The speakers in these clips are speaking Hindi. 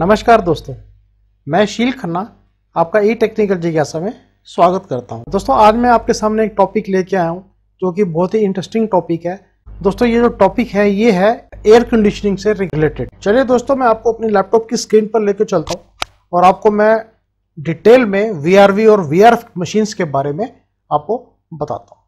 नमस्कार दोस्तों मैं शील खन्ना आपका ई टेक्निकल जिज्ञासा में स्वागत करता हूं दोस्तों आज मैं आपके सामने एक टॉपिक लेके आया हूं जो कि बहुत ही इंटरेस्टिंग टॉपिक है दोस्तों ये जो टॉपिक है ये है एयर कंडीशनिंग से रिलेटेड चलिए दोस्तों मैं आपको अपने लैपटॉप की स्क्रीन पर लेकर चलता हूँ और आपको मैं डिटेल में वी और वी मशीन्स के बारे में आपको बताता हूँ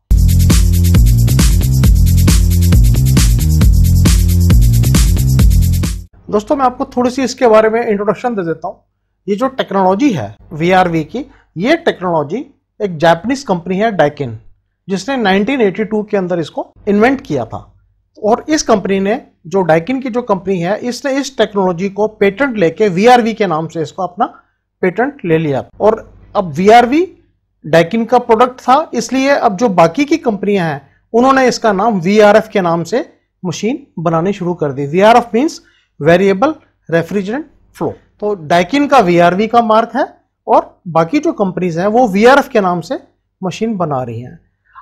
दोस्तों मैं आपको थोड़ी सी इसके बारे में इंट्रोडक्शन दे देता हूँ ये जो टेक्नोलॉजी है वी की ये टेक्नोलॉजी एक जापानीज कंपनी है डाइकिन जिसने 1982 के अंदर इसको इन्वेंट किया था और इस कंपनी ने जो डाइकिन की जो कंपनी है इसने इस टेक्नोलॉजी को पेटेंट लेके वी के नाम से इसको अपना पेटेंट ले लिया और अब वी डाइकिन का प्रोडक्ट था इसलिए अब जो बाकी की कंपनियां हैं उन्होंने इसका नाम वी के नाम से मशीन बनानी शुरू कर दी V R means variable refrigerant flow तो डाइकिन का वीआरवी का मार्क है और बाकी जो कंपनीज हैं वो वीआरएफ के नाम से मशीन बना रही हैं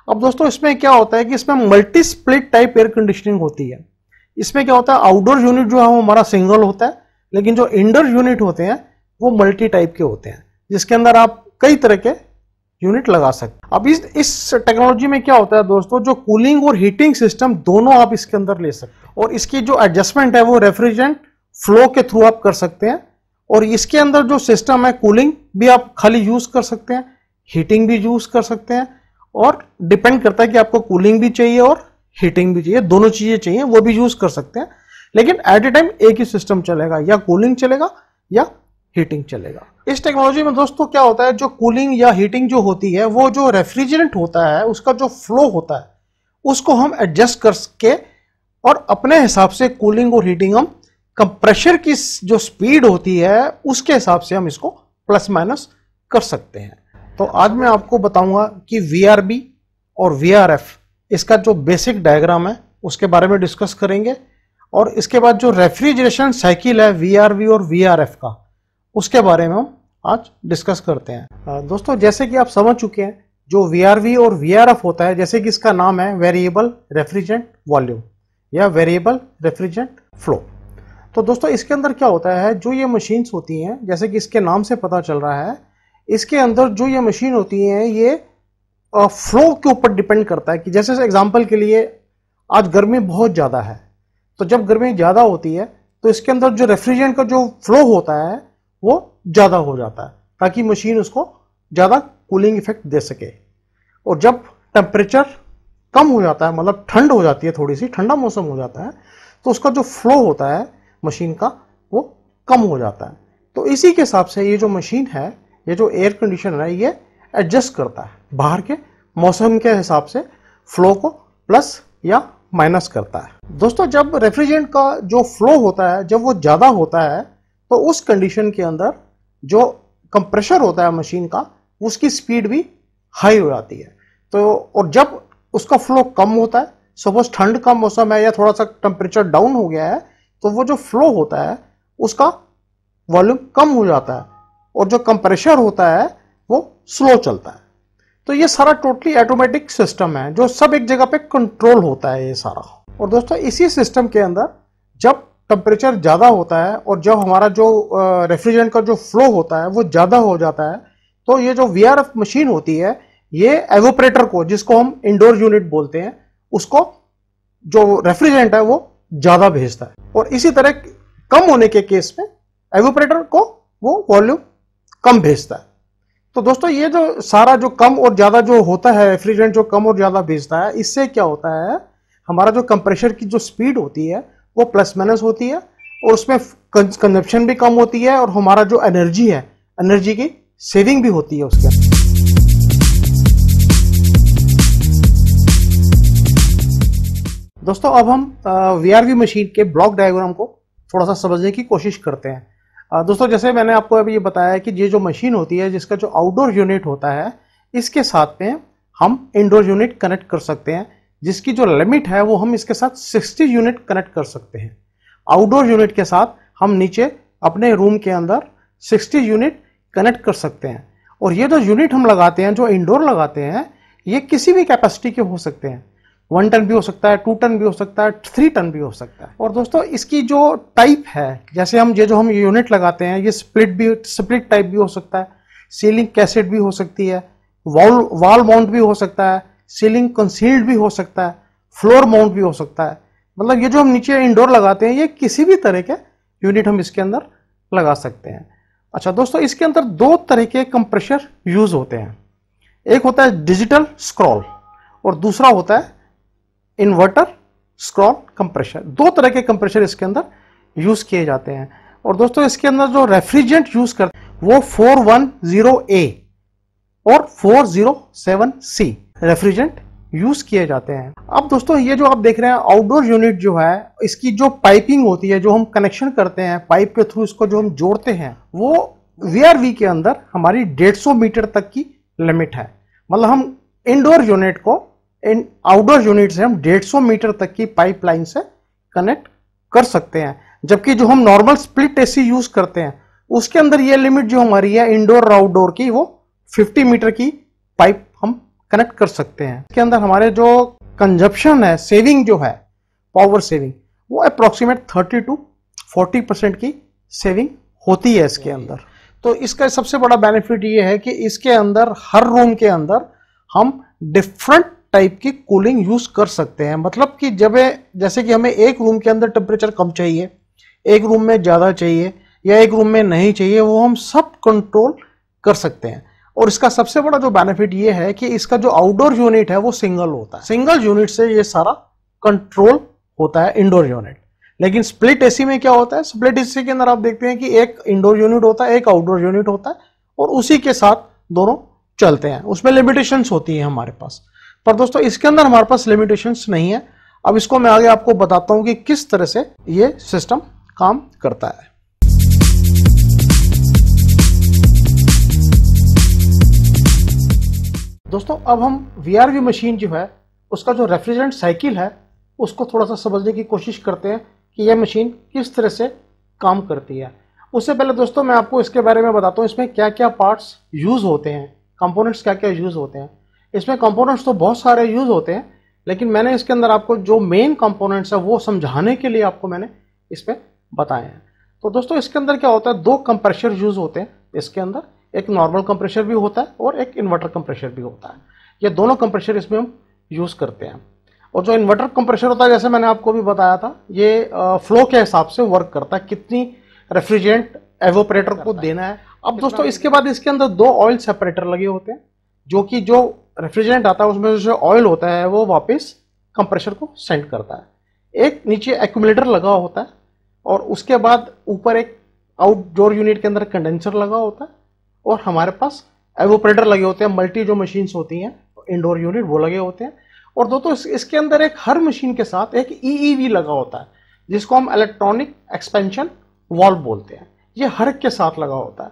अब दोस्तों इसमें क्या होता है कि इसमें multi split type air conditioning होती है इसमें क्या होता है आउटडोर यूनिट जो है वो हमारा सिंगल होता है लेकिन जो इंडोर यूनिट होते हैं वो मल्टी टाइप के होते हैं जिसके अंदर आप कई तरह के यूनिट लगा सकते हैं अब इस इस टेक्नोलॉजी में क्या होता है दोस्तों जो कूलिंग और हीटिंग सिस्टम दोनों आप इसके अंदर ले सकते हैं और इसकी जो एडजस्टमेंट है वो रेफ्रिजरेंट फ्लो के थ्रू आप कर सकते हैं और इसके अंदर जो सिस्टम है कूलिंग भी आप खाली यूज़ कर सकते हैं हीटिंग भी यूज़ कर सकते हैं और डिपेंड करता है कि आपको कूलिंग भी चाहिए और हीटिंग भी चाहिए दोनों चीज़ें चाहिए वो भी यूज़ कर सकते हैं लेकिन एट ए टाइम एक ही सिस्टम चलेगा या कूलिंग चलेगा या हीटिंग चलेगा इस टेक्नोलॉजी में दोस्तों क्या होता है जो कूलिंग या हीटिंग जो होती है वो जो रेफ्रिजरेंट होता है उसका जो फ्लो होता है उसको हम एडजस्ट सके और अपने हिसाब से कूलिंग और हीटिंग हम कंप्रेशर की जो स्पीड होती है उसके हिसाब से हम इसको प्लस माइनस कर सकते हैं तो आज मैं आपको बताऊंगा कि वी और वी इसका जो बेसिक डायग्राम है उसके बारे में डिस्कस करेंगे और इसके बाद जो रेफ्रिजरेशन साइकिल है वी और वी का उसके बारे में हम आज डिस्कस करते हैं दोस्तों जैसे कि आप समझ चुके हैं जो वी और वी होता है जैसे कि इसका नाम है वेरिएबल रेफ्रिजरेंट वॉल्यूम या वेरिएबल रेफ्रिजरेंट फ्लो तो दोस्तों इसके अंदर क्या होता है जो ये मशीन्स होती हैं जैसे कि इसके नाम से पता चल रहा है इसके अंदर जो ये मशीन होती हैं ये फ्लो के ऊपर डिपेंड करता है कि जैसे एग्जाम्पल के लिए आज गर्मी बहुत ज़्यादा है तो जब गर्मी ज़्यादा होती है तो इसके अंदर जो रेफ्रिजरेंट का जो फ्लो होता है वो ज़्यादा हो जाता है ताकि मशीन उसको ज़्यादा कूलिंग इफेक्ट दे सके और जब टेम्परेचर कम हो जाता है मतलब ठंड हो जाती है थोड़ी सी ठंडा मौसम हो जाता है तो उसका जो फ्लो होता है मशीन का वो कम हो जाता है तो इसी के हिसाब से ये जो मशीन है ये जो एयर कंडीशन है ये एडजस्ट करता है बाहर के मौसम के हिसाब से फ्लो को प्लस या माइनस करता है दोस्तों जब रेफ्रिजरेंट का जो फ्लो होता है जब वो ज़्यादा होता है तो उस कंडीशन के अंदर जो कंप्रेशर होता है मशीन का उसकी स्पीड भी हाई हो जाती है तो और जब उसका फ्लो कम होता है सपोज ठंड का मौसम है या थोड़ा सा टेम्परेचर डाउन हो गया है तो वो जो फ्लो होता है उसका वॉल्यूम कम हो जाता है और जो कंप्रेशर होता है वो स्लो चलता है तो ये सारा टोटली ऑटोमेटिक सिस्टम है जो सब एक जगह पे कंट्रोल होता है ये सारा और दोस्तों इसी सिस्टम के अंदर जब टेम्परेचर ज़्यादा होता है और जब हमारा जो रेफ्रिजरेंट का जो फ्लो होता है वो ज़्यादा हो जाता है तो ये जो वी मशीन होती है ये एवोपरेटर को जिसको हम इंडोर यूनिट बोलते हैं उसको जो रेफ्रिजरेंट है वो ज़्यादा भेजता है और इसी तरह कम होने के केस में एवोपरेटर को वो वॉल्यूम कम भेजता है तो दोस्तों ये जो सारा जो कम और ज़्यादा जो होता है रेफ्रिजरेंट जो कम और ज़्यादा भेजता है इससे क्या होता है हमारा जो कंप्रेशर की जो स्पीड होती है वो प्लस माइनस होती है और उसमें कंजप्शन भी कम होती है और हमारा जो एनर्जी है एनर्जी की सेविंग भी होती है उसके अंदर दोस्तों अब हम वीआरवी मशीन के ब्लॉक डायग्राम को थोड़ा सा समझने की कोशिश करते हैं आ, दोस्तों जैसे मैंने आपको अभी ये बताया कि ये जो मशीन होती है जिसका जो आउटडोर यूनिट होता है इसके साथ में हम इंडोर यूनिट कनेक्ट कर सकते हैं जिसकी जो लिमिट है वो हम इसके साथ 60 यूनिट कनेक्ट कर सकते हैं आउटडोर यूनिट के साथ हम नीचे अपने रूम के अंदर 60 यूनिट कनेक्ट कर सकते हैं और ये जो यूनिट हम लगाते हैं जो इंडोर लगाते हैं ये किसी भी कैपेसिटी के हो सकते हैं वन टन भी हो सकता है टू टन भी हो सकता है थ्री टन भी हो सकता है और दोस्तों इसकी जो टाइप है जैसे हम ये जो हम यूनिट लगाते हैं ये स्प्लिट भी स्प्लिट टाइप भी हो सकता है सीलिंग कैसेट भी हो सकती है वॉल वॉल माउंट भी हो सकता है सीलिंग कंसील्ड भी हो सकता है फ्लोर माउंट भी हो सकता है मतलब ये जो हम नीचे इंडोर लगाते हैं ये किसी भी तरह के यूनिट हम इसके अंदर लगा सकते हैं अच्छा दोस्तों इसके अंदर दो तरह के कंप्रेशर यूज होते हैं एक होता है डिजिटल स्क्रॉल और दूसरा होता है इन्वर्टर स्क्रॉल कंप्रेशर दो तरह के कंप्रेशर इसके अंदर यूज किए जाते हैं और दोस्तों इसके अंदर जो रेफ्रिजरेंट यूज करते हैं वो 410A और 407C रेफ्रिजरेंट यूज किए जाते हैं अब दोस्तों ये जो आप देख रहे हैं आउटडोर यूनिट जो है इसकी जो पाइपिंग होती है जो हम कनेक्शन करते हैं पाइप के थ्रू इसको जो हम जोड़ते हैं वो वी के अंदर हमारी 150 मीटर तक की लिमिट है मतलब हम इंडोर यूनिट को इन आउटडोर यूनिट से हम 150 मीटर तक की पाइपलाइन से कनेक्ट कर सकते हैं जबकि जो हम नॉर्मल स्प्लिट एसी यूज करते हैं उसके अंदर ये लिमिट जो हमारी है इंडोर और आउटडोर की वो 50 मीटर की पाइप कनेक्ट कर सकते हैं इसके अंदर हमारे जो कंजप्शन है सेविंग जो है पावर सेविंग वो approximate thirty to forty percent की सेविंग होती है इसके अंदर तो इसका सबसे बड़ा बेनिफिट ये है कि इसके अंदर हर रूम के अंदर हम डिफरेंट टाइप की कूलिंग यूज़ कर सकते हैं मतलब कि जब जैसे कि हमें एक रूम के अंदर टेम्परेचर कम चाहिए एक रूम में ज़्यादा चाहिए या एक रूम में नहीं चाहिए वो हम सब कंट्रोल कर सकते हैं और इसका सबसे बड़ा जो बेनिफिट ये है कि इसका जो आउटडोर यूनिट है वो सिंगल होता है सिंगल यूनिट से ये सारा कंट्रोल होता है इंडोर यूनिट लेकिन स्प्लिट एसी में क्या होता है स्प्लिट एसी के अंदर आप देखते हैं कि एक इंडोर यूनिट होता है एक आउटडोर यूनिट होता है और उसी के साथ दोनों चलते हैं उसमें लिमिटेशंस होती है हमारे पास पर दोस्तों इसके अंदर हमारे पास लिमिटेशंस नहीं है अब इसको मैं आगे आपको बताता हूं कि किस तरह से ये सिस्टम काम करता है दोस्तों अब हम वी मशीन जो है उसका जो रेफ्रिजरेंट साइकिल है उसको थोड़ा सा समझने की कोशिश करते हैं कि यह मशीन किस तरह से काम करती है उससे पहले दोस्तों मैं आपको इसके बारे में बताता हूँ इसमें क्या क्या पार्ट्स यूज़ होते हैं कंपोनेंट्स क्या क्या यूज़ होते हैं इसमें कंपोनेंट्स तो बहुत सारे यूज़ होते हैं लेकिन मैंने इसके अंदर आपको जो मेन कंपोनेंट्स है वो समझाने के लिए आपको मैंने इसमें बताए हैं तो दोस्तों इसके अंदर क्या होता है दो कंप्रेशर यूज़ होते हैं इसके अंदर एक नॉर्मल कंप्रेशर भी होता है और एक इन्वर्टर कंप्रेशर भी होता है ये दोनों कंप्रेशर इसमें हम यूज़ करते हैं और जो इन्वर्टर कंप्रेशर होता है जैसे मैंने आपको भी बताया था ये फ्लो के हिसाब से वर्क करता है कितनी रेफ्रिजरेंट एवोपरेटर को देना है अब दोस्तों इसके बाद इसके अंदर दो ऑयल सेपरेटर लगे होते हैं जो कि जो रेफ्रिजरेंट आता है उसमें जो ऑयल होता है वो वापस कंप्रेशर को सेंड करता है एक नीचे एक्यूमलेटर लगा होता है और उसके बाद ऊपर एक आउटडोर यूनिट के अंदर कंडेंसर लगा होता है और हमारे पास एवोपरेटर लगे होते हैं मल्टी जो मशीन्स होती हैं इंडोर यूनिट वो लगे होते हैं और दोस्तों इस, इसके अंदर एक हर मशीन के साथ एक ई e e लगा होता है जिसको हम इलेक्ट्रॉनिक एक्सपेंशन वॉल्व बोलते हैं ये हर के साथ लगा होता है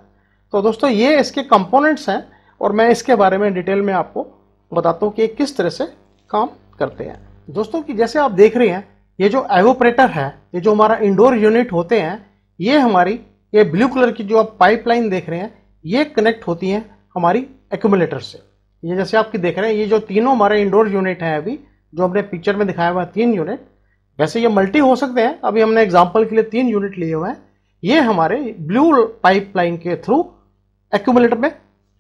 तो दोस्तों ये इसके कंपोनेंट्स हैं और मैं इसके बारे में डिटेल में आपको बताता हूँ कि किस तरह से काम करते हैं दोस्तों कि जैसे आप देख रहे हैं ये जो एवोपरेटर है ये जो हमारा इंडोर यूनिट होते हैं ये हमारी ये ब्लू कलर की जो आप पाइपलाइन देख रहे हैं ये कनेक्ट होती हैं हमारी एक्यूमुलेटर से ये जैसे आपकी देख रहे हैं ये जो तीनों हमारे इंडोर यूनिट हैं अभी जो हमने पिक्चर में दिखाया हुआ है तीन यूनिट वैसे ये मल्टी हो सकते हैं अभी हमने एग्जाम्पल के लिए तीन यूनिट लिए हुए हैं ये हमारे ब्लू पाइपलाइन के थ्रू एक्यूमुलेटर में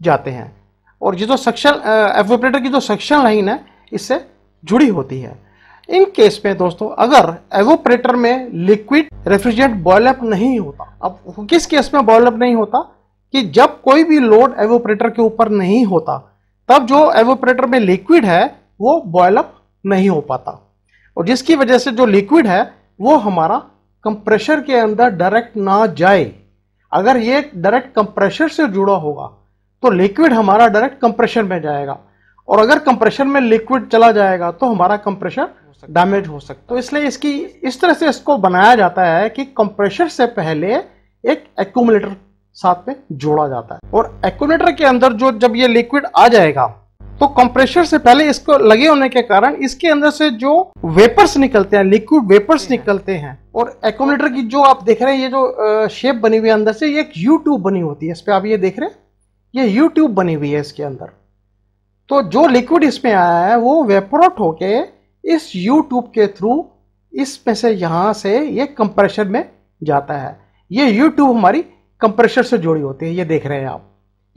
जाते हैं और ये जो सक्शन एवोपरेटर की जो सक्शन लाइन है इससे जुड़ी होती है इन केस में दोस्तों अगर एवोपरेटर में लिक्विड रेफ्रिजरेंट बॉयलअप नहीं होता अब किस केस में बॉयलअप नहीं होता कि जब कोई भी लोड एवोपरेटर के ऊपर नहीं होता तब जो एवोपरेटर में लिक्विड है वो अप नहीं हो पाता और जिसकी वजह से जो लिक्विड है वो हमारा कंप्रेशर के अंदर डायरेक्ट ना जाए अगर ये डायरेक्ट कंप्रेशर से जुड़ा होगा तो लिक्विड हमारा डायरेक्ट कंप्रेशर में जाएगा और अगर कंप्रेशर में लिक्विड चला जाएगा तो हमारा कंप्रेशर डैमेज हो सकता है तो इसलिए इसकी इस तरह से इसको बनाया जाता है कि कंप्रेशर से पहले एक एक्यूमुलेटर साथ में जोड़ा जाता है और एक्यूनेटर के अंदर जो जब ये लिक्विड आ जाएगा तो कंप्रेशर से पहले इसको लगे होने के कारण इसके अंदर से जो वेपर्स निकलते हैं लिक्विड वेपर्स निकलते हैं और एकोमीटर की जो आप देख रहे हैं ये जो शेप बनी हुई है अंदर से ये एक यू ट्यूब बनी होती है इस पर आप ये देख रहे हैं ये यू ट्यूब बनी हुई है इसके अंदर तो जो लिक्विड इसमें आया है वो वेपरोट होके इस यू ट्यूब के थ्रू इसमें से यहां से ये कंप्रेशर में जाता है ये यू ट्यूब हमारी कंप्रेशर से जुड़ी होती है ये देख रहे हैं आप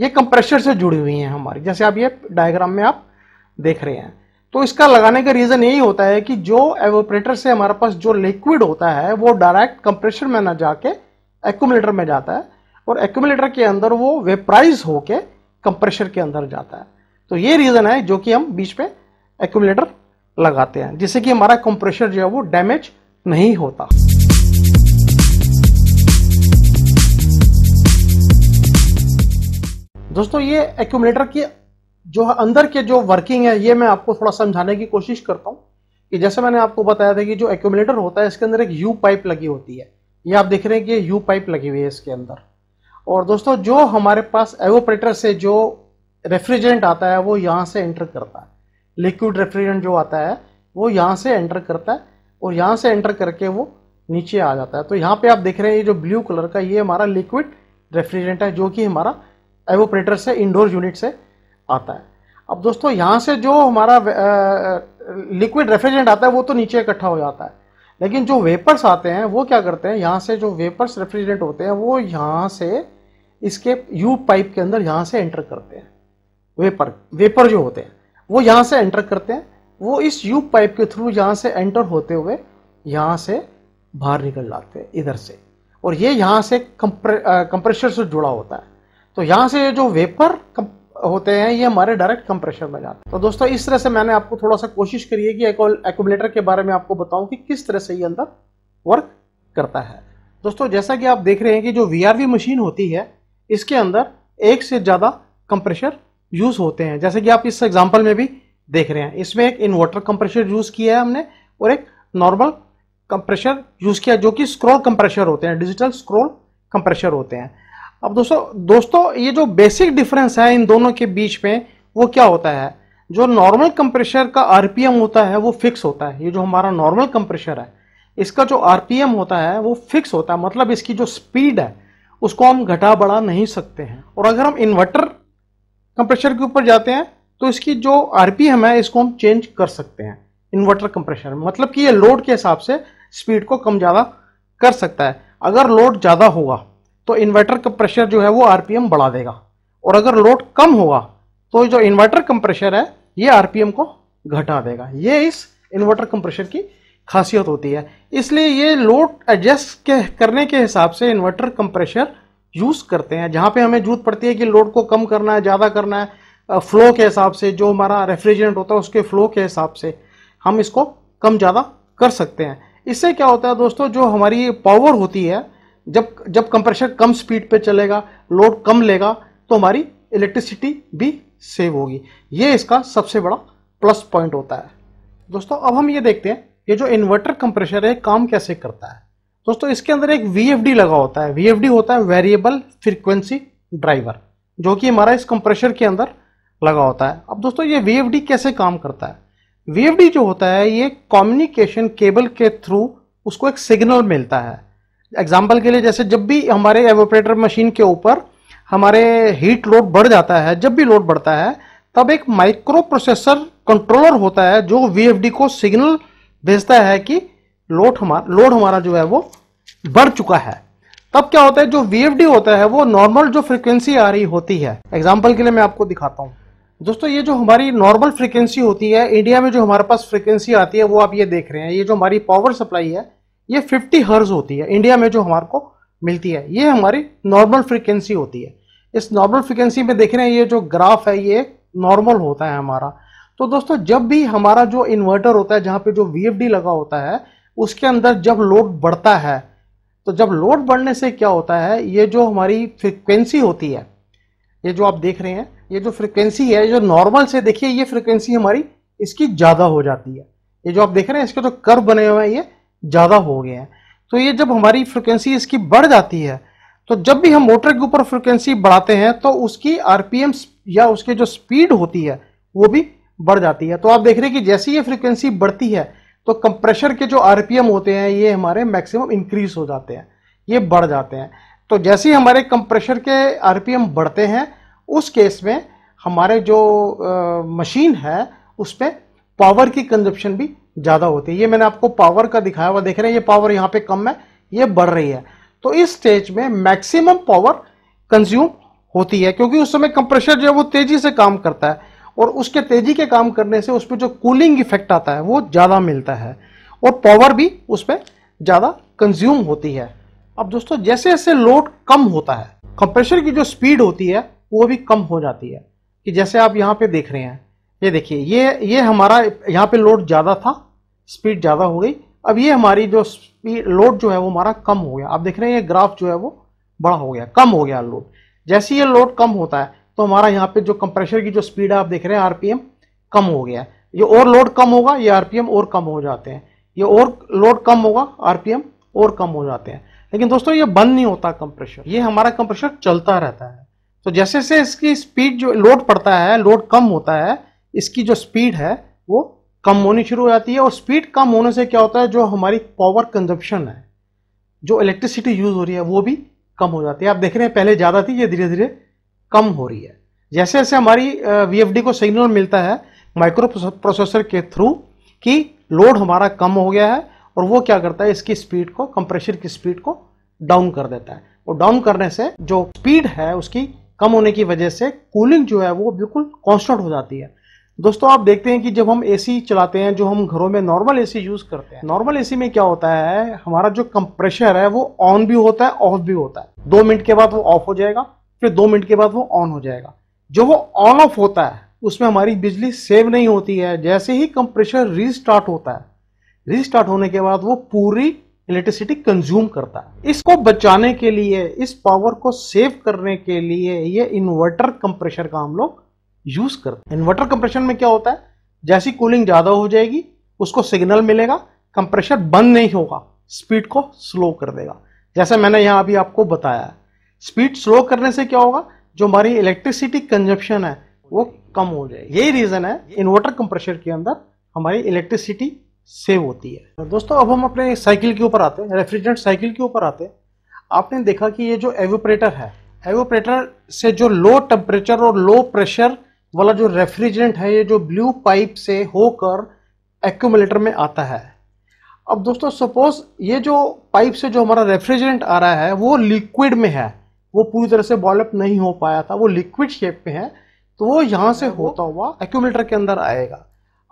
ये कंप्रेशर से जुड़ी हुई हैं हमारी जैसे आप ये डायग्राम में आप देख रहे हैं तो इसका लगाने का रीज़न यही होता है कि जो एवोपरेटर से हमारे पास जो लिक्विड होता है वो डायरेक्ट कंप्रेशर में ना जाके एक्यूमलेटर में जाता है और एक्यूमलेटर के अंदर वो वेपराइज होके कंप्रेशर के अंदर जाता है तो ये रीज़न है जो कि हम बीच में एक्यूमलेटर लगाते हैं जिससे कि हमारा कंप्रेशर जो है वो डैमेज नहीं होता दोस्तों ये एक्यूमलेटर की जो अंदर के जो वर्किंग है ये मैं आपको थोड़ा समझाने की कोशिश करता हूँ कि जैसे मैंने आपको बताया था कि जो एक्यूमलेटर होता है इसके अंदर एक यू पाइप लगी होती है ये आप देख रहे हैं कि यू पाइप लगी हुई है इसके अंदर और दोस्तों जो हमारे पास एवोपरेटर से जो रेफ्रिजरेंट आता है वो यहाँ से एंटर करता है लिक्विड रेफ्रिजरेंट जो आता है वो यहाँ से एंटर करता है और यहाँ से एंटर करके वो नीचे आ जाता है तो यहाँ पे आप देख रहे हैं ये जो ब्लू कलर का ये हमारा लिक्विड रेफ्रिजरेंट है जो कि हमारा एवोपरेटर से इंडोर यूनिट से आता है अब दोस्तों यहाँ से जो हमारा लिक्विड रेफ्रिजरेंट आता है वो तो नीचे इकट्ठा हो जाता है लेकिन जो वेपर्स आते हैं वो क्या करते हैं यहाँ से जो वेपर्स रेफ्रिजरेंट होते हैं वो यहाँ से इसके यू पाइप के अंदर यहाँ से एंटर करते हैं वेपर वेपर जो होते हैं वो यहाँ से एंटर करते हैं वो इस यू पाइप के थ्रू यहाँ से एंटर होते हुए यहाँ से बाहर निकल जाते हैं इधर से और ये यहाँ से कंप्रेशर से जुड़ा होता है तो यहाँ से जो वेपर होते हैं ये हमारे डायरेक्ट कंप्रेशर में जाते हैं तो दोस्तों इस तरह से मैंने आपको थोड़ा सा कोशिश करी है कि एकोमुलेटर के बारे में आपको बताऊं कि किस तरह से ये अंदर वर्क करता है दोस्तों जैसा कि आप देख रहे हैं कि जो वी मशीन होती है इसके अंदर एक से ज़्यादा कंप्रेशर यूज़ होते हैं जैसे कि आप इस एग्जाम्पल में भी देख रहे हैं इसमें एक इन्वर्टर कंप्रेशर यूज़ किया है हमने और एक नॉर्मल कंप्रेशर यूज़ किया जो कि स्क्रोल कंप्रेशर होते हैं डिजिटल स्क्रोल कंप्रेशर होते हैं अब दोस्तों दोस्तों ये जो बेसिक डिफरेंस है इन दोनों के बीच में वो क्या होता है जो नॉर्मल कंप्रेशर का आरपीएम होता है वो फिक्स होता है ये जो हमारा नॉर्मल कंप्रेशर है इसका जो आरपीएम होता है वो फिक्स होता है मतलब इसकी जो स्पीड है उसको हम घटा बढ़ा नहीं सकते हैं और अगर हम इन्वर्टर कंप्रेशर के ऊपर जाते हैं तो इसकी जो एम है इसको हम चेंज कर सकते हैं इन्वर्टर कंप्रेशर में मतलब कि ये लोड के हिसाब से स्पीड को कम ज़्यादा कर सकता है अगर लोड ज़्यादा होगा तो इन्वर्टर का प्रेशर जो है वो आरपीएम बढ़ा देगा और अगर लोड कम होगा तो जो इन्वर्टर कंप्रेशर है ये आरपीएम को घटा देगा ये इस इन्वर्टर कंप्रेशर की खासियत होती है इसलिए ये लोड एडजस्ट के करने के हिसाब से इन्वर्टर कंप्रेशर यूज़ करते हैं जहाँ पे हमें जरूरत पड़ती है कि लोड को कम करना है ज़्यादा करना है फ्लो के हिसाब से जो हमारा रेफ्रिजरेंट होता है उसके फ्लो के हिसाब से हम इसको कम ज़्यादा कर सकते हैं इससे क्या होता है दोस्तों जो हमारी पावर होती है जब जब कंप्रेशर कम स्पीड पे चलेगा लोड कम लेगा तो हमारी इलेक्ट्रिसिटी भी सेव होगी ये इसका सबसे बड़ा प्लस पॉइंट होता है दोस्तों अब हम ये देखते हैं ये जो इन्वर्टर कंप्रेशर है काम कैसे करता है दोस्तों इसके अंदर एक वी लगा होता है वी होता है वेरिएबल फ्रिक्वेंसी ड्राइवर जो कि हमारा इस कंप्रेशर के अंदर लगा होता है अब दोस्तों ये वी कैसे काम करता है वी जो होता है ये कम्युनिकेशन केबल के थ्रू उसको एक सिग्नल मिलता है एग्जाम्पल के लिए जैसे जब भी हमारे एवोपरेटर मशीन के ऊपर हमारे हीट लोड बढ़ जाता है जब भी लोड बढ़ता है तब एक माइक्रो प्रोसेसर कंट्रोलर होता है जो वी को सिग्नल भेजता है कि लोड हमारा लोड हमारा जो है वो बढ़ चुका है तब क्या होता है जो वी होता है वो नॉर्मल जो फ्रिक्वेंसी आ रही होती है एग्जाम्पल के लिए मैं आपको दिखाता हूँ दोस्तों ये जो हमारी नॉर्मल फ्रिक्वेंसी होती है इंडिया में जो हमारे पास फ्रिक्वेंसी आती है वो आप ये देख रहे हैं ये जो हमारी पावर सप्लाई है ये 50 हर्ज होती है इंडिया में जो हमारे को मिलती है ये हमारी नॉर्मल फ्रीक्वेंसी होती है इस नॉर्मल फ्रिक्वेंसी में देख रहे हैं ये जो ग्राफ है ये नॉर्मल होता है हमारा तो दोस्तों जब भी हमारा जो इन्वर्टर होता है जहाँ पे जो वी लगा होता है उसके अंदर जब लोड बढ़ता है तो जब लोड बढ़ने से क्या होता है ये जो हमारी फ्रिक्वेंसी होती है ये जो आप देख रहे हैं ये जो फ्रिक्वेंसी है जो नॉर्मल से देखिए ये फ्रिक्वेंसी हमारी इसकी ज़्यादा हो जाती है ये जो आप देख रहे हैं इसके जो कर्व बने हुए हैं ये ज़्यादा हो गए हैं तो ये जब हमारी फ्रिक्वेंसी इसकी बढ़ जाती है तो जब भी हम मोटर के ऊपर फ्रिक्वेंसी बढ़ाते हैं तो उसकी आर या उसकी जो स्पीड होती है वो भी बढ़ जाती है तो आप देख रहे हैं कि जैसे ये फ्रिक्वेंसी बढ़ती है तो कंप्रेशर के जो आर होते हैं ये हमारे मैक्सिमम इंक्रीज हो जाते हैं ये बढ़ जाते हैं तो जैसे ही हमारे कंप्रेशर के आर बढ़ते हैं उस केस में हमारे जो मशीन है उस पर पावर की कंजप्शन भी ज़्यादा होती है ये मैंने आपको पावर का दिखाया हुआ देख रहे हैं ये पावर यहाँ पे कम है ये बढ़ रही है तो इस स्टेज में मैक्सिमम पावर कंज्यूम होती है क्योंकि उस समय कंप्रेशर जो है वो तेज़ी से काम करता है और उसके तेज़ी के काम करने से उसमें जो कूलिंग इफेक्ट आता है वो ज़्यादा मिलता है और पावर भी उसमें ज़्यादा कंज्यूम होती है अब दोस्तों जैसे जैसे लोड कम होता है कंप्रेशर की जो स्पीड होती है वो भी कम हो जाती है कि जैसे आप यहाँ पे देख रहे हैं ये देखिए ये ये हमारा यहाँ पे लोड ज़्यादा था स्पीड ज़्यादा हो गई अब ये हमारी जो स्पीड लोड जो है वो हमारा कम हो गया आप देख रहे हैं ये ग्राफ जो है वो बड़ा हो गया कम हो गया लोड जैसे ये लोड कम होता है तो हमारा यहाँ पे जो कंप्रेशर की जो स्पीड है आप देख रहे हैं आरपीएम कम हो गया ये और लोड कम होगा ये आरपीएम और कम हो जाते हैं ये और लोड कम होगा आरपीएम और कम हो जाते हैं लेकिन दोस्तों ये बंद नहीं होता कंप्रेशर ये हमारा कंप्रेशर चलता रहता है तो जैसे जैसे इसकी स्पीड जो लोड पड़ता है लोड कम होता है इसकी जो स्पीड है वो कम होनी शुरू हो जाती है और स्पीड कम होने से क्या होता है जो हमारी पावर कंजप्शन है जो इलेक्ट्रिसिटी यूज हो रही है वो भी कम हो जाती है आप देख रहे हैं पहले ज़्यादा थी ये धीरे धीरे कम हो रही है जैसे जैसे हमारी वी को सिग्नल मिलता है माइक्रो प्रोसेसर के थ्रू कि लोड हमारा कम हो गया है और वो क्या करता है इसकी स्पीड को कंप्रेशर की स्पीड को डाउन कर देता है और डाउन करने से जो स्पीड है उसकी कम होने की वजह से कूलिंग जो है वो बिल्कुल कॉन्स्टेंट हो जाती है दोस्तों आप देखते हैं कि जब हम एसी चलाते हैं जो हम घरों में नॉर्मल एसी यूज़ करते हैं नॉर्मल एसी में क्या होता है हमारा जो कंप्रेशर है वो ऑन भी होता है ऑफ भी होता है दो मिनट के बाद वो ऑफ हो जाएगा फिर दो मिनट के बाद वो ऑन हो जाएगा जो वो ऑन ऑफ होता है उसमें हमारी बिजली सेव नहीं होती है जैसे ही कंप्रेशर रीस्टार्ट होता है रीस्टार्ट होने के बाद वो पूरी इलेक्ट्रिसिटी कंज्यूम करता है इसको बचाने के लिए इस पावर को सेव करने के लिए ये इन्वर्टर कंप्रेशर का हम लोग यूज करते हैं इन्वर्टर कंप्रेशन में क्या होता है जैसी कूलिंग ज़्यादा हो जाएगी उसको सिग्नल मिलेगा कंप्रेशर बंद नहीं होगा स्पीड को स्लो कर देगा जैसे मैंने यहाँ अभी आपको बताया है स्पीड स्लो करने से क्या होगा जो हमारी इलेक्ट्रिसिटी कंजप्शन है वो कम हो जाए यही रीज़न है इन्वर्टर कंप्रेशर के अंदर हमारी इलेक्ट्रिसिटी सेव होती है दोस्तों अब हम अपने साइकिल के ऊपर आते हैं रेफ्रिजरेंट साइकिल के ऊपर आते हैं आपने देखा कि ये जो एवोपरेटर है एवोपरेटर से जो लो टेम्परेचर और लो प्रेशर वाला जो रेफ्रिजरेंट है ये जो ब्लू पाइप से होकर एक्यूमुलेटर में आता है अब दोस्तों सपोज ये जो पाइप से जो हमारा रेफ्रिजरेंट आ रहा है वो लिक्विड में है वो पूरी तरह से बॉलअप नहीं हो पाया था वो लिक्विड शेप में है तो वो यहाँ से होता हुआ एक्यूमुलेटर के अंदर आएगा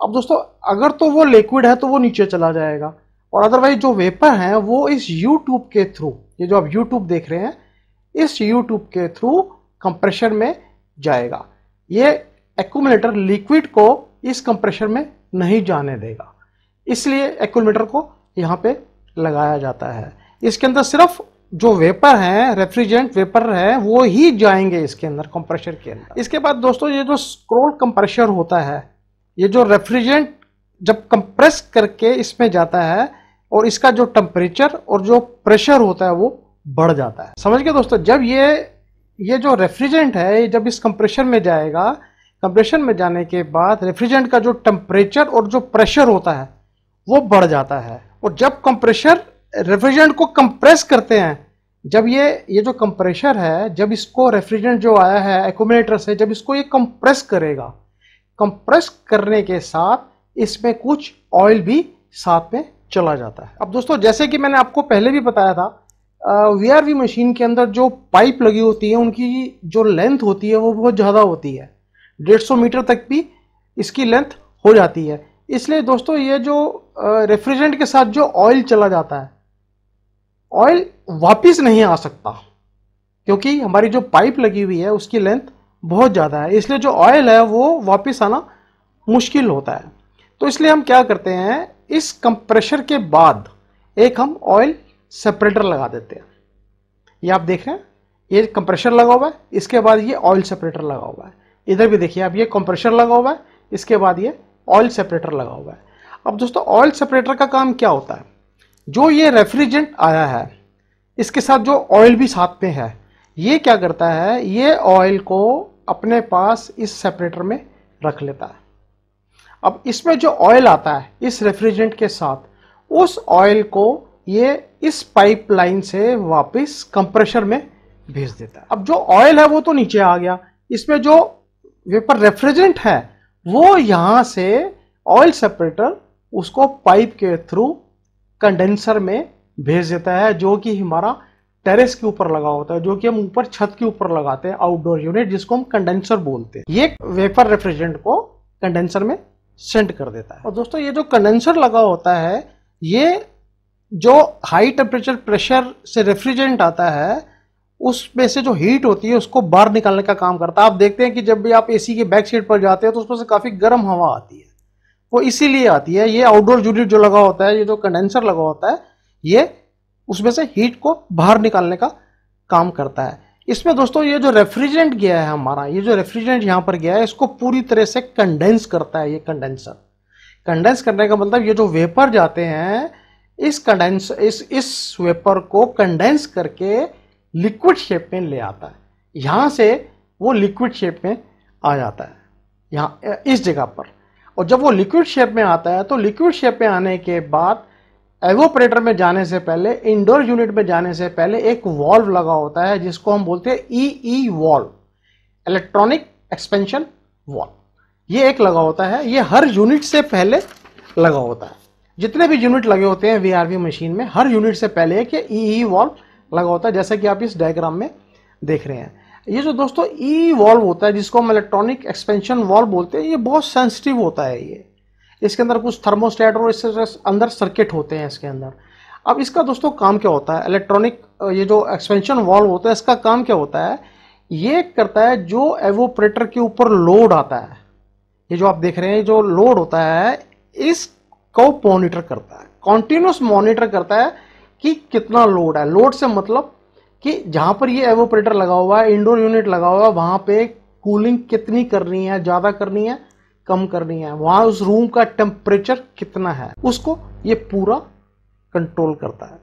अब दोस्तों अगर तो वो लिक्विड है तो वो नीचे चला जाएगा और अदरवाइज जो वेपर है वो इस यूट्यूब के थ्रू ये जो आप यूट्यूब देख रहे हैं इस यूट्यूब के थ्रू कंप्रेशन में जाएगा ये एक्यूमिलेटर लिक्विड को इस कंप्रेशर में नहीं जाने देगा इसलिए एक्यूमिलेटर को यहाँ पे लगाया जाता है इसके अंदर सिर्फ जो वेपर हैं रेफ्रिजरेंट वेपर है वो ही जाएंगे इसके अंदर कंप्रेशर के अंदर इसके बाद दोस्तों ये जो स्क्रोल कंप्रेशर होता है ये जो रेफ्रिजरेंट जब कंप्रेस करके इसमें जाता है और इसका जो टेम्परेचर और जो प्रेशर होता है वो बढ़ जाता है समझ गए दोस्तों जब ये ये जो रेफ्रिजरेंट है जब इस कंप्रेशर में जाएगा कंप्रेशन में जाने के बाद रेफ्रिजरेंट का जो टेम्परेचर और जो प्रेशर होता है वो बढ़ जाता है और जब कंप्रेशर रेफ्रिजरेंट को कंप्रेस करते हैं जब ये ये जो कंप्रेशर है जब इसको रेफ्रिजरेंट जो आया है एकोमिनेटर से जब इसको ये कंप्रेस करेगा कंप्रेस करने के साथ इसमें कुछ ऑयल भी साथ में चला जाता है अब दोस्तों जैसे कि मैंने आपको पहले भी बताया था वी मशीन के अंदर जो पाइप लगी होती है उनकी जो लेंथ होती है वो बहुत ज़्यादा होती है 150 मीटर तक भी इसकी लेंथ हो जाती है इसलिए दोस्तों ये जो रेफ्रिजरेंट के साथ जो ऑयल चला जाता है ऑयल वापस नहीं आ सकता क्योंकि हमारी जो पाइप लगी हुई है उसकी लेंथ बहुत ज़्यादा है इसलिए जो ऑयल है वो वापस आना मुश्किल होता है तो इसलिए हम क्या करते हैं इस कंप्रेशर के बाद एक हम ऑयल सेपरेटर लगा देते हैं ये आप देख रहे हैं ये कंप्रेशर लगा हुआ है इसके बाद ये ऑयल सेपरेटर लगा हुआ है इधर भी देखिए अब ये कंप्रेशर लगा हुआ है इसके बाद ये ऑयल सेपरेटर लगा हुआ है अब दोस्तों ऑयल सेपरेटर का काम क्या होता है जो ये रेफ्रिजरेंट आया है इसके साथ जो ऑयल भी साथ में है ये क्या करता है ये ऑयल को अपने पास इस सेपरेटर में रख लेता है अब इसमें जो ऑयल आता है इस रेफ्रिजरेंट के साथ उस ऑयल को ये इस पाइपलाइन से वापस कंप्रेशर में भेज देता है अब जो ऑयल है वो तो नीचे आ गया इसमें जो वेपर रेफ्रिजरेंट है वो यहाँ से ऑयल सेपरेटर उसको पाइप के थ्रू कंडेंसर में भेज देता है जो कि हमारा टेरेस के ऊपर लगा होता है जो कि हम ऊपर छत के ऊपर लगाते हैं आउटडोर यूनिट जिसको हम कंडेंसर बोलते हैं ये वेपर रेफ्रिजरेंट को कंडेंसर में सेंड कर देता है और दोस्तों ये जो कंडेंसर लगा होता है ये जो हाई टेम्परेचर प्रेशर से रेफ्रिजरेंट आता है उसमें से जो हीट होती है उसको बाहर निकालने का काम करता है आप देखते हैं कि जब भी आप एसी के बैक सीट पर जाते हैं तो उसमें से काफ़ी गर्म हवा आती है वो इसीलिए आती है ये आउटडोर यूनिट जो लगा होता है ये जो कंडेंसर लगा होता है ये उसमें से हीट को बाहर निकालने का काम करता है इसमें दोस्तों ये जो रेफ्रिजरेंट गया है हमारा ये जो रेफ्रिजरेंट यहाँ पर गया है इसको पूरी तरह से कंडेंस करता है ये कंडेंसर कंडेंस करने का मतलब ये जो वेपर जाते हैं इस कंडेंस इस इस वेपर को कंडेंस करके लिक्विड शेप में ले आता है यहाँ से वो लिक्विड शेप में आ जाता है यहाँ इस जगह पर और जब वो लिक्विड शेप में आता है तो लिक्विड शेप में आने के बाद एवोपरेटर में जाने से पहले इंडोर यूनिट में जाने से पहले एक वॉल्व लगा होता है जिसको हम बोलते हैं E E valve electronic expansion valve ये एक लगा होता है ये हर यूनिट से पहले लगा होता है जितने भी यूनिट लगे होते हैं वी मशीन में हर यूनिट से पहले एक E E e e valve लगा होता है जैसा कि आप इस डायग्राम में देख रहे हैं ये जो दोस्तों ई वॉल्व होता है जिसको हम इलेक्ट्रॉनिक एक्सपेंशन वॉल्व बोलते हैं ये बहुत सेंसिटिव होता है ये इसके अंदर कुछ थर्मोस्टेट और इससे अंदर सर्किट होते हैं इसके अंदर अब इसका दोस्तों काम क्या होता है इलेक्ट्रॉनिक ये जो एक्सपेंशन वॉल्व होता है इसका काम क्या होता है ये करता है जो एवोपरेटर के ऊपर लोड आता है ये जो आप देख रहे हैं जो लोड होता है इसको मॉनिटर करता है कॉन्टिन्यूस मॉनिटर करता है कि कितना लोड है लोड से मतलब कि जहाँ पर ये एवोपरेटर लगा हुआ है इंडोर यूनिट लगा हुआ है वहाँ पे कूलिंग कितनी करनी है ज़्यादा करनी है कम करनी है वहाँ उस रूम का टेम्परेचर कितना है उसको ये पूरा कंट्रोल करता है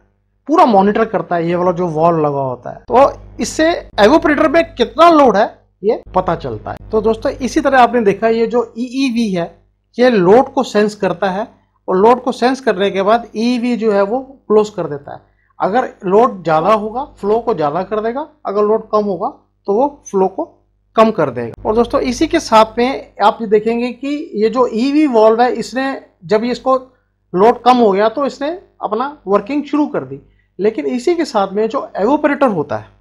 पूरा मॉनिटर करता है ये वाला जो वॉल लगा होता है तो इससे एवोपरेटर पे कितना लोड है ये पता चलता है तो दोस्तों इसी तरह आपने देखा ये जो ई e e है ये लोड को सेंस करता है और लोड को सेंस करने के बाद ईवी e जो है वो क्लोज कर देता है अगर लोड ज़्यादा होगा फ्लो को ज़्यादा कर देगा अगर लोड कम होगा तो वो फ्लो को कम कर देगा और दोस्तों इसी के साथ में आप ये देखेंगे कि ये जो ईवी e वॉल्व है इसने जब इसको लोड कम हो गया तो इसने अपना वर्किंग शुरू कर दी लेकिन इसी के साथ में जो एवोपरेटर होता है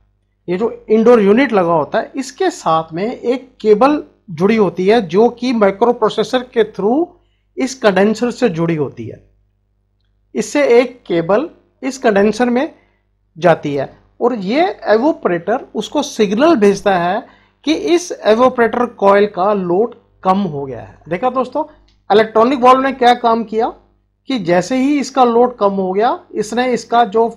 ये जो इंडोर यूनिट लगा होता है इसके साथ में एक केबल जुड़ी होती है जो कि माइक्रो प्रोसेसर के थ्रू इस कंडेंसर से जुड़ी होती है इससे एक केबल इस कंडेंसर में जाती है और ये एवोपरेटर उसको सिग्नल भेजता है कि इस एवोपरेटर कॉयल का लोड कम हो गया है देखा दोस्तों इलेक्ट्रॉनिक वॉल्व ने क्या काम किया कि जैसे ही इसका लोड कम हो गया इसने इसका जो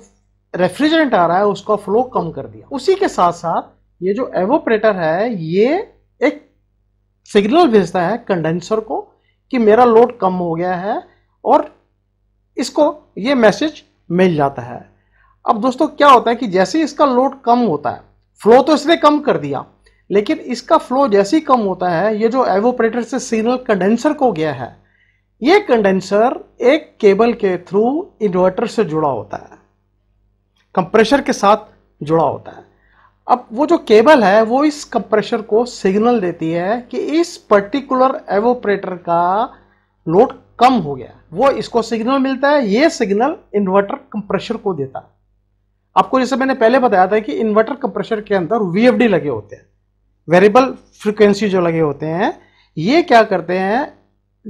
रेफ्रिजरेंट आ रहा है उसका फ्लो कम कर दिया उसी के साथ साथ ये जो एवोपरेटर है ये एक सिग्नल भेजता है कंडेंसर को कि मेरा लोड कम हो गया है और इसको ये मैसेज मिल जाता है अब दोस्तों क्या होता है कि जैसे इसका लोड कम होता है फ्लो तो इसने कम कर दिया लेकिन इसका फ्लो जैसे ही कम होता है ये जो एवोपरेटर से सिग्नल कंडेंसर को गया है ये कंडेंसर एक केबल के थ्रू इन्वर्टर से जुड़ा होता है कंप्रेशर के साथ जुड़ा होता है अब वो जो केबल है वो इस कंप्रेशर को सिग्नल देती है कि इस पर्टिकुलर एवोपरेटर का लोड कम हो गया वो इसको सिग्नल मिलता है ये सिग्नल इन्वर्टर कंप्रेशर को देता है आपको जैसे मैंने पहले बताया था कि इन्वर्टर कंप्रेशर के अंदर वीएफडी लगे होते हैं वेरिएबल फ्रीक्वेंसी जो लगे होते हैं ये क्या करते हैं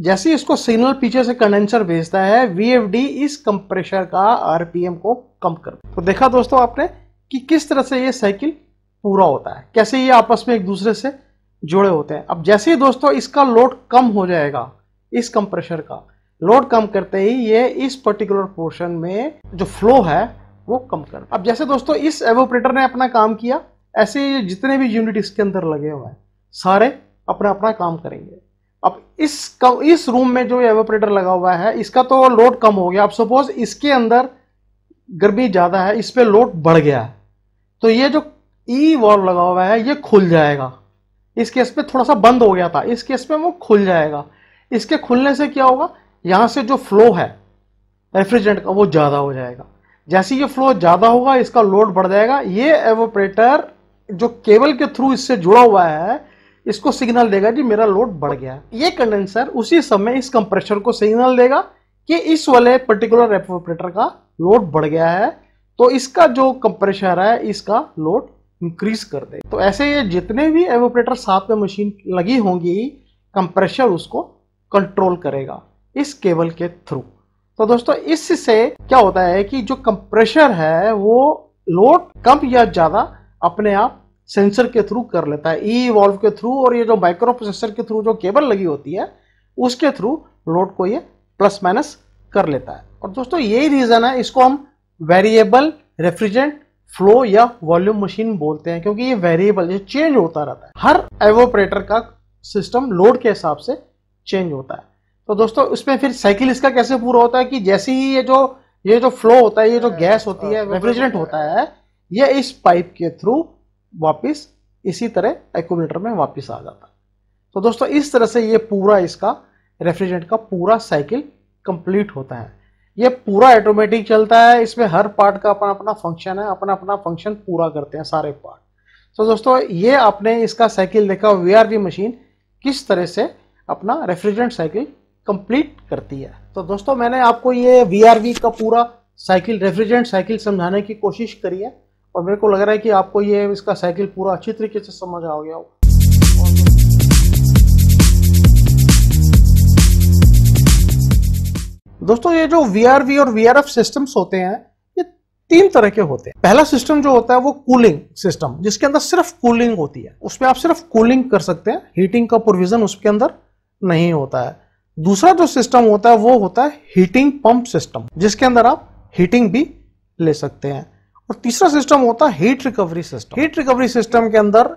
जैसे इसको सिग्नल पीछे से कंडेंसर भेजता है वीएफडी इस कंप्रेशर का आरपीएम को कम कर तो देखा दोस्तों आपने कि किस तरह से ये साइकिल पूरा होता है कैसे ये आपस में एक दूसरे से जुड़े होते हैं अब जैसे ही दोस्तों इसका लोड कम हो जाएगा इस कंप्रेशर का लोड कम करते ही ये इस पर्टिकुलर पोर्शन में जो फ्लो है वो कम कर अब जैसे दोस्तों इस एवोपरेटर ने अपना काम किया ऐसे जितने भी यूनिट इसके अंदर लगे हुए हैं सारे अपना अपना काम करेंगे अब इस कम इस रूम में जो एवोपरेटर लगा हुआ है इसका तो लोड कम हो गया अब सपोज इसके अंदर गर्मी ज़्यादा है इस पर लोड बढ़ गया है तो ये जो ई e वॉल लगा हुआ है ये खुल जाएगा इस केस पे थोड़ा सा बंद हो गया था इस केस पे वो खुल जाएगा इसके खुलने से क्या होगा यहाँ से जो फ्लो है रेफ्रिजरेंट का वो ज़्यादा हो जाएगा जैसे ये फ्लो ज़्यादा होगा इसका लोड बढ़ जाएगा ये एवोपरेटर जो केबल के थ्रू इससे जुड़ा हुआ है इसको सिग्नल देगा जी मेरा लोड बढ़ गया है ये कंडेंसर उसी समय इस कंप्रेशर को सिग्नल देगा कि इस वाले पर्टिकुलर एवोपरेटर का लोड बढ़ गया है तो इसका जो कंप्रेशर है इसका लोड इंक्रीज कर दे तो ऐसे ये जितने भी एवोपरेटर साथ में मशीन लगी होंगी कंप्रेशर उसको कंट्रोल करेगा इस केबल के थ्रू तो दोस्तों इससे क्या होता है कि जो कंप्रेशर है वो लोड कम या ज़्यादा अपने आप सेंसर के थ्रू कर लेता है ई वॉल्व के थ्रू और ये जो माइक्रो प्रोसेसर के थ्रू जो केबल लगी होती है उसके थ्रू लोड को ये प्लस माइनस कर लेता है और दोस्तों यही रीज़न है इसको हम वेरिएबल रेफ्रिजरेंट फ्लो या वॉल्यूम मशीन बोलते हैं क्योंकि ये वेरिएबल ये चेंज होता रहता है हर एवोपरेटर का सिस्टम लोड के हिसाब से चेंज होता है तो दोस्तों इसमें फिर साइकिल इसका कैसे पूरा होता है कि जैसे ही ये जो ये जो फ्लो होता है ये जो गैस हाँ, होती है रेफ्रिजरेंट हाँ, हाँ। होता है ये इस पाइप के थ्रू वापस इसी तरह एकोमीटर में वापस आ जाता है तो दोस्तों इस तरह से ये पूरा इसका रेफ्रिजरेंट का पूरा साइकिल कंप्लीट होता है ये पूरा ऑटोमेटिक चलता है इसमें हर पार्ट का अपना अपना फंक्शन है अपना अपना फंक्शन पूरा करते हैं सारे पार्ट तो दोस्तों ये आपने इसका साइकिल देखा वी मशीन किस तरह से अपना रेफ्रिजरेंट साइकिल कंप्लीट करती है तो दोस्तों मैंने आपको ये वी का पूरा साइकिल रेफ्रिजरेंट साइकिल समझाने की कोशिश करी है और मेरे को लग रहा है कि आपको ये इसका साइकिल पूरा अच्छी तरीके से समझ आ गया होगा दोस्तों ये जो वी और वी सिस्टम्स होते हैं ये तीन तरह के होते हैं पहला सिस्टम जो होता है वो कूलिंग सिस्टम जिसके अंदर सिर्फ कूलिंग होती है उसमें आप सिर्फ कूलिंग कर सकते हैं हीटिंग का प्रोविजन उसके अंदर नहीं होता है दूसरा जो सिस्टम होता है वो होता है हीटिंग पंप सिस्टम जिसके अंदर आप हीटिंग भी ले सकते हैं और तीसरा सिस्टम होता है heat recovery system heat recovery system के अंदर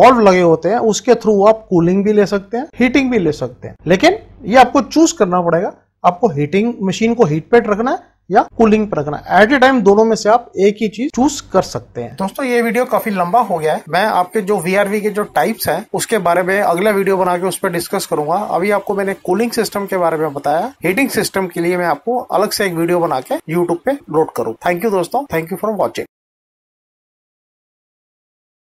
वॉल्व लगे होते हैं उसके थ्रू आप कूलिंग भी ले सकते हैं हीटिंग भी ले सकते हैं लेकिन ये आपको चूज करना पड़ेगा आपको हीटिंग मशीन को हीट पेट रखना है या कूलिंग पर रखना एट ए टाइम दोनों में से आप एक ही चीज चूज कर सकते हैं दोस्तों ये वीडियो काफी लंबा हो गया है मैं आपके जो वीआरवी के जो टाइप्स हैं उसके बारे में अगला वीडियो बना के उस पर डिस्कस करूंगा अभी आपको मैंने कूलिंग सिस्टम के बारे में बताया हीटिंग सिस्टम के लिए मैं आपको अलग से एक वीडियो बना के यूट्यूब पे अपलोड करूँ थैंक यू दोस्तों थैंक यू फॉर वॉचिंग